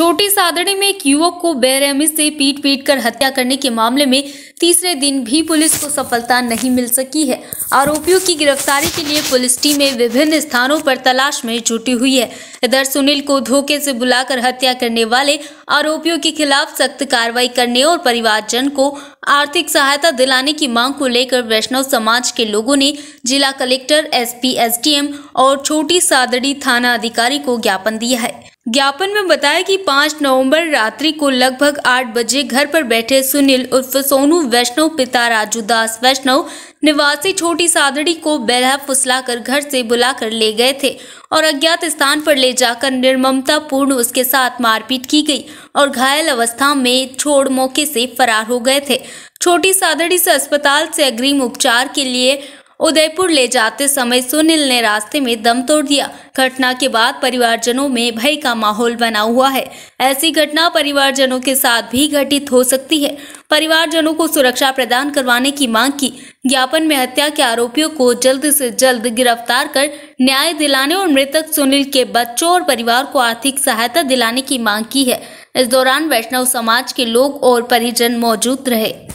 छोटी सादड़ी में एक युवक को बेरहमी से पीट पीट कर हत्या करने के मामले में तीसरे दिन भी पुलिस को सफलता नहीं मिल सकी है आरोपियों की गिरफ्तारी के लिए पुलिस टीमें विभिन्न स्थानों पर तलाश में जुटी हुई है इधर सुनील को धोखे से बुलाकर हत्या करने वाले आरोपियों के खिलाफ सख्त कार्रवाई करने और परिवारजन को आर्थिक सहायता दिलाने की मांग को लेकर वैष्णव समाज के लोगों ने जिला कलेक्टर एस पी और छोटी सादड़ी थाना अधिकारी को ज्ञापन दिया है ज्ञापन में बताया कि 5 नवंबर रात्रि को लगभग 8 बजे घर पर बैठे सुनील उर्फ सोनू वैष्णव पिता राजू दास वैष्णव निवासी छोटी सादड़ी को फुसला कर घर से बुलाकर ले गए थे और अज्ञात स्थान पर ले जाकर निर्ममता पूर्ण उसके साथ मारपीट की गई और घायल अवस्था में छोड़ मौके से फरार हो गए थे छोटी सादड़ी से अस्पताल से अग्रिम उपचार के लिए उदयपुर ले जाते समय सुनील ने रास्ते में दम तोड़ दिया घटना के बाद परिवारजनों में भय का माहौल बना हुआ है ऐसी घटना परिवारजनों के साथ भी घटित हो सकती है परिवारजनों को सुरक्षा प्रदान करवाने की मांग की ज्ञापन में हत्या के आरोपियों को जल्द से जल्द गिरफ्तार कर न्याय दिलाने और मृतक सुनील के बच्चों और परिवार को आर्थिक सहायता दिलाने की मांग की है इस दौरान वैष्णव समाज के लोग और परिजन मौजूद रहे